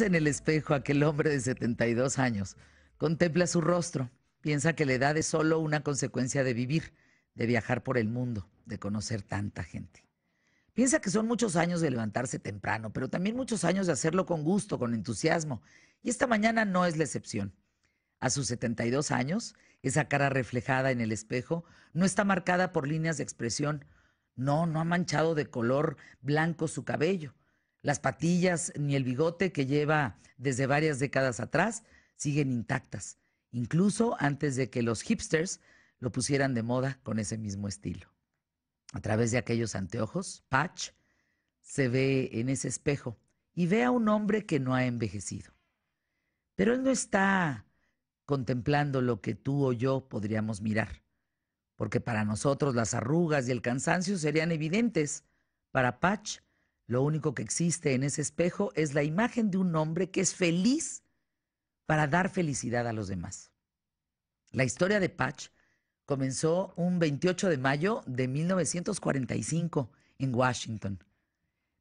en el espejo, aquel hombre de 72 años contempla su rostro, piensa que la edad es solo una consecuencia de vivir, de viajar por el mundo, de conocer tanta gente. Piensa que son muchos años de levantarse temprano, pero también muchos años de hacerlo con gusto, con entusiasmo. Y esta mañana no es la excepción. A sus 72 años, esa cara reflejada en el espejo no está marcada por líneas de expresión. No, no ha manchado de color blanco su cabello. Las patillas ni el bigote que lleva desde varias décadas atrás siguen intactas, incluso antes de que los hipsters lo pusieran de moda con ese mismo estilo. A través de aquellos anteojos, Patch se ve en ese espejo y ve a un hombre que no ha envejecido. Pero él no está contemplando lo que tú o yo podríamos mirar, porque para nosotros las arrugas y el cansancio serían evidentes. Para Patch, lo único que existe en ese espejo es la imagen de un hombre que es feliz para dar felicidad a los demás. La historia de Patch comenzó un 28 de mayo de 1945 en Washington.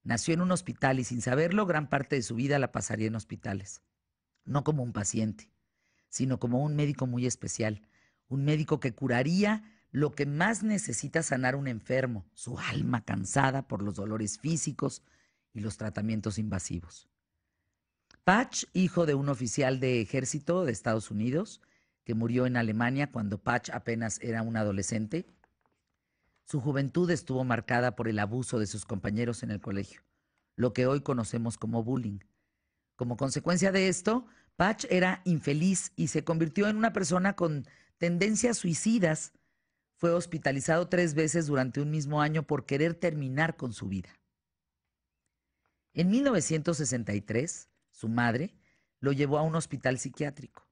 Nació en un hospital y sin saberlo gran parte de su vida la pasaría en hospitales. No como un paciente, sino como un médico muy especial, un médico que curaría lo que más necesita sanar un enfermo, su alma cansada por los dolores físicos y los tratamientos invasivos. Patch, hijo de un oficial de ejército de Estados Unidos, que murió en Alemania cuando Patch apenas era un adolescente, su juventud estuvo marcada por el abuso de sus compañeros en el colegio, lo que hoy conocemos como bullying. Como consecuencia de esto, Patch era infeliz y se convirtió en una persona con tendencias suicidas fue hospitalizado tres veces durante un mismo año por querer terminar con su vida. En 1963, su madre lo llevó a un hospital psiquiátrico.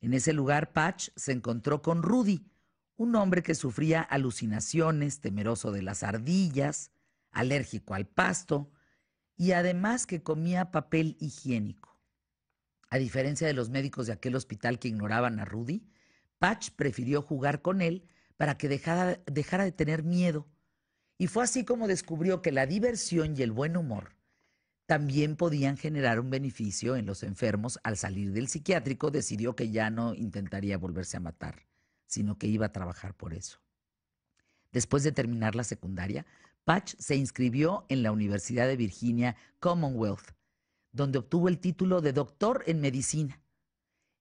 En ese lugar, Patch se encontró con Rudy, un hombre que sufría alucinaciones, temeroso de las ardillas, alérgico al pasto y además que comía papel higiénico. A diferencia de los médicos de aquel hospital que ignoraban a Rudy, Patch prefirió jugar con él para que dejara, de tener miedo. Y fue así como descubrió que la diversión y el buen humor también podían generar un beneficio en los enfermos. Al salir del psiquiátrico decidió que ya no intentaría volverse a matar, sino que iba a trabajar por eso. Después de terminar la secundaria, Patch se inscribió en la Universidad de Virginia Commonwealth, donde obtuvo el título de doctor en medicina.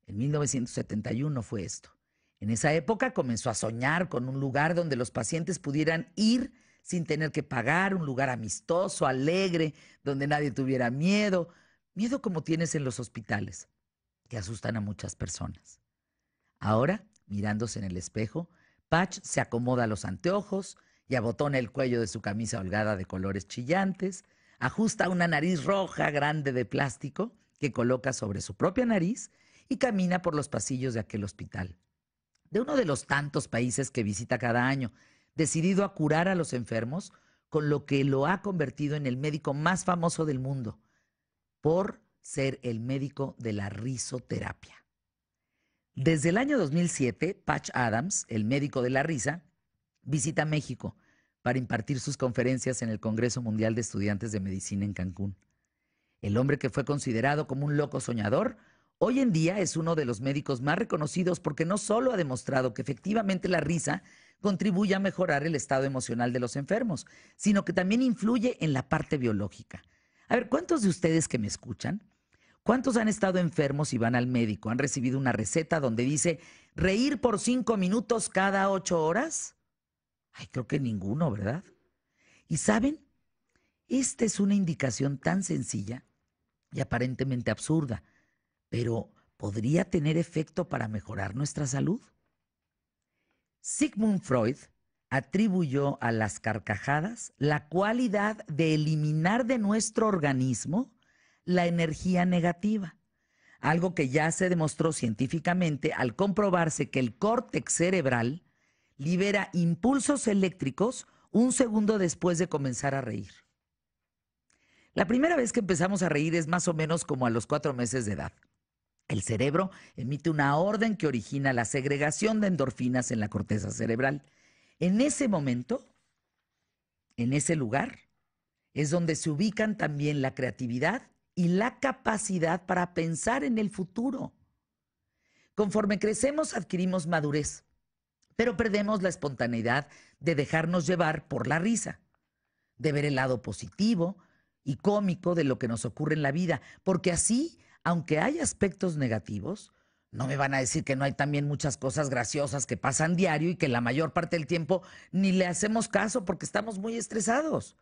En 1971 fue esto. En esa época comenzó a soñar con un lugar donde los pacientes pudieran ir sin tener que pagar, un lugar amistoso, alegre, donde nadie tuviera miedo, miedo como tienes en los hospitales, que asustan a muchas personas. Ahora, mirándose en el espejo, Patch se acomoda los anteojos y abotona el cuello de su camisa holgada de colores chillantes, ajusta una nariz roja grande de plástico que coloca sobre su propia nariz y camina por los pasillos de aquel hospital de uno de los tantos países que visita cada año, decidido a curar a los enfermos, con lo que lo ha convertido en el médico más famoso del mundo, por ser el médico de la risoterapia. Desde el año 2007, Patch Adams, el médico de la risa, visita México para impartir sus conferencias en el Congreso Mundial de Estudiantes de Medicina en Cancún. El hombre que fue considerado como un loco soñador Hoy en día es uno de los médicos más reconocidos porque no solo ha demostrado que efectivamente la risa contribuye a mejorar el estado emocional de los enfermos, sino que también influye en la parte biológica. A ver, ¿cuántos de ustedes que me escuchan, cuántos han estado enfermos y van al médico? ¿Han recibido una receta donde dice reír por cinco minutos cada ocho horas? Ay, creo que ninguno, ¿verdad? Y saben, esta es una indicación tan sencilla y aparentemente absurda, pero podría tener efecto para mejorar nuestra salud. Sigmund Freud atribuyó a las carcajadas la cualidad de eliminar de nuestro organismo la energía negativa, algo que ya se demostró científicamente al comprobarse que el córtex cerebral libera impulsos eléctricos un segundo después de comenzar a reír. La primera vez que empezamos a reír es más o menos como a los cuatro meses de edad. El cerebro emite una orden que origina la segregación de endorfinas en la corteza cerebral. En ese momento, en ese lugar, es donde se ubican también la creatividad y la capacidad para pensar en el futuro. Conforme crecemos adquirimos madurez, pero perdemos la espontaneidad de dejarnos llevar por la risa, de ver el lado positivo y cómico de lo que nos ocurre en la vida, porque así aunque hay aspectos negativos, no me van a decir que no hay también muchas cosas graciosas que pasan diario y que la mayor parte del tiempo ni le hacemos caso porque estamos muy estresados,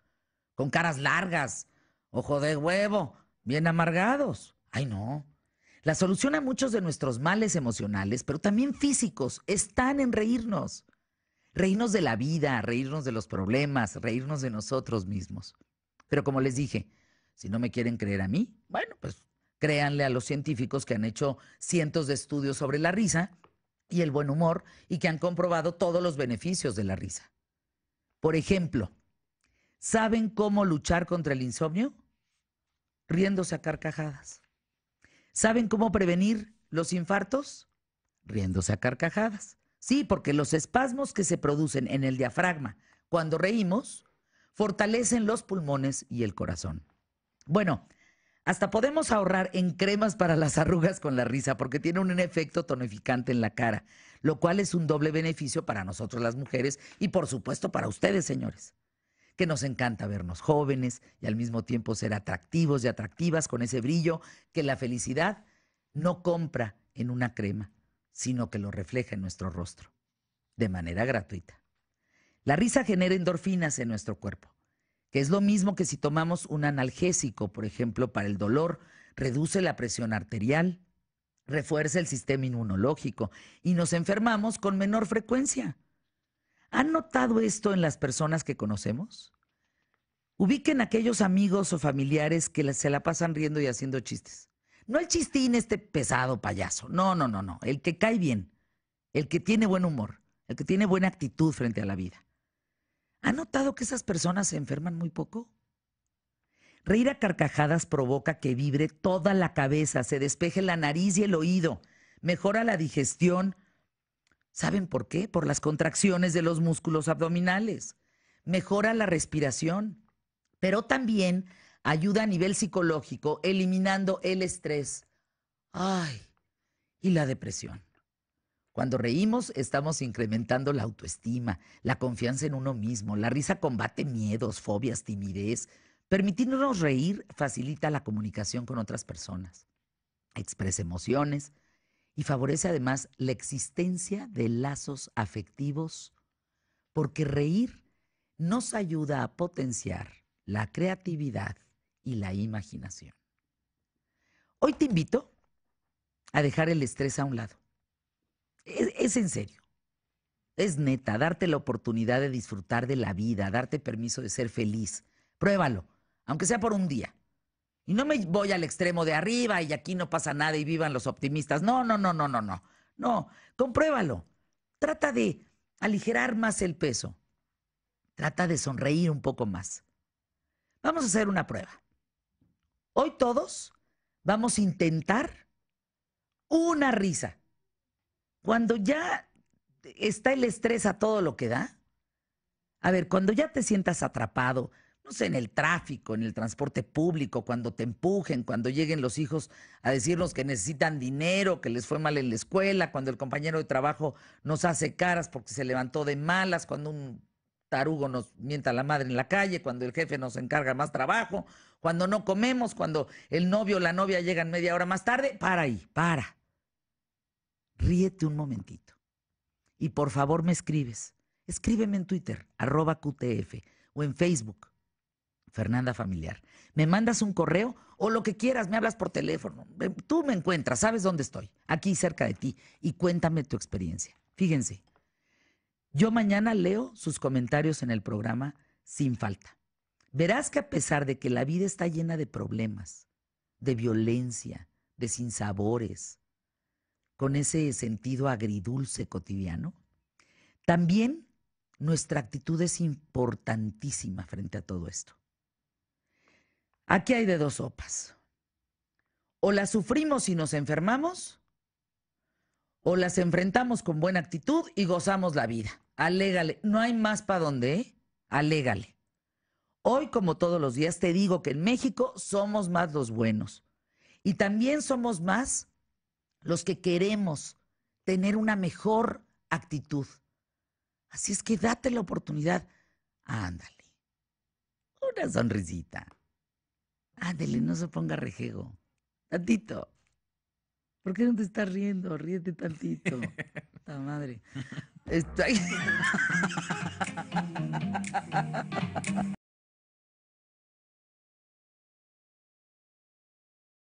con caras largas, ojo de huevo, bien amargados. Ay, no. La solución a muchos de nuestros males emocionales, pero también físicos, están en reírnos. Reírnos de la vida, reírnos de los problemas, reírnos de nosotros mismos. Pero como les dije, si no me quieren creer a mí, bueno, pues créanle a los científicos que han hecho cientos de estudios sobre la risa y el buen humor y que han comprobado todos los beneficios de la risa. Por ejemplo, ¿saben cómo luchar contra el insomnio? Riéndose a carcajadas. ¿Saben cómo prevenir los infartos? Riéndose a carcajadas. Sí, porque los espasmos que se producen en el diafragma cuando reímos fortalecen los pulmones y el corazón. Bueno, hasta podemos ahorrar en cremas para las arrugas con la risa porque tiene un efecto tonificante en la cara, lo cual es un doble beneficio para nosotros las mujeres y por supuesto para ustedes, señores, que nos encanta vernos jóvenes y al mismo tiempo ser atractivos y atractivas con ese brillo que la felicidad no compra en una crema, sino que lo refleja en nuestro rostro, de manera gratuita. La risa genera endorfinas en nuestro cuerpo que es lo mismo que si tomamos un analgésico, por ejemplo, para el dolor, reduce la presión arterial, refuerza el sistema inmunológico y nos enfermamos con menor frecuencia. ¿Han notado esto en las personas que conocemos? Ubiquen a aquellos amigos o familiares que se la pasan riendo y haciendo chistes. No el chistín este pesado payaso, no, no, no, no, el que cae bien, el que tiene buen humor, el que tiene buena actitud frente a la vida. ¿Ha notado que esas personas se enferman muy poco? Reír a carcajadas provoca que vibre toda la cabeza, se despeje la nariz y el oído, mejora la digestión. ¿Saben por qué? Por las contracciones de los músculos abdominales. Mejora la respiración, pero también ayuda a nivel psicológico, eliminando el estrés. Ay, y la depresión. Cuando reímos, estamos incrementando la autoestima, la confianza en uno mismo. La risa combate miedos, fobias, timidez. Permitirnos reír facilita la comunicación con otras personas, expresa emociones y favorece además la existencia de lazos afectivos, porque reír nos ayuda a potenciar la creatividad y la imaginación. Hoy te invito a dejar el estrés a un lado es en serio. Es neta, darte la oportunidad de disfrutar de la vida, darte permiso de ser feliz. Pruébalo, aunque sea por un día. Y no me voy al extremo de arriba y aquí no pasa nada y vivan los optimistas. No, no, no, no, no, no. No, compruébalo. Trata de aligerar más el peso. Trata de sonreír un poco más. Vamos a hacer una prueba. Hoy todos vamos a intentar una risa cuando ya está el estrés a todo lo que da, a ver, cuando ya te sientas atrapado, no sé, en el tráfico, en el transporte público, cuando te empujen, cuando lleguen los hijos a decirnos que necesitan dinero, que les fue mal en la escuela, cuando el compañero de trabajo nos hace caras porque se levantó de malas, cuando un tarugo nos mienta la madre en la calle, cuando el jefe nos encarga más trabajo, cuando no comemos, cuando el novio o la novia llegan media hora más tarde, para ahí, para ríete un momentito. Y por favor me escribes. Escríbeme en Twitter, arroba QTF, o en Facebook, Fernanda Familiar. Me mandas un correo o lo que quieras, me hablas por teléfono. Tú me encuentras, sabes dónde estoy, aquí cerca de ti, y cuéntame tu experiencia. Fíjense, yo mañana leo sus comentarios en el programa sin falta. Verás que a pesar de que la vida está llena de problemas, de violencia, de sinsabores, con ese sentido agridulce cotidiano. También nuestra actitud es importantísima frente a todo esto. Aquí hay de dos sopas. O las sufrimos y nos enfermamos, o las enfrentamos con buena actitud y gozamos la vida. Alégale, no hay más para dónde, ¿eh? Alégale. Hoy, como todos los días, te digo que en México somos más los buenos. Y también somos más los que queremos tener una mejor actitud. Así es que date la oportunidad. Ándale. Una sonrisita. Ándale, no se ponga rejego. Tantito. ¿Por qué no te estás riendo? Ríete tantito. La madre. Estoy...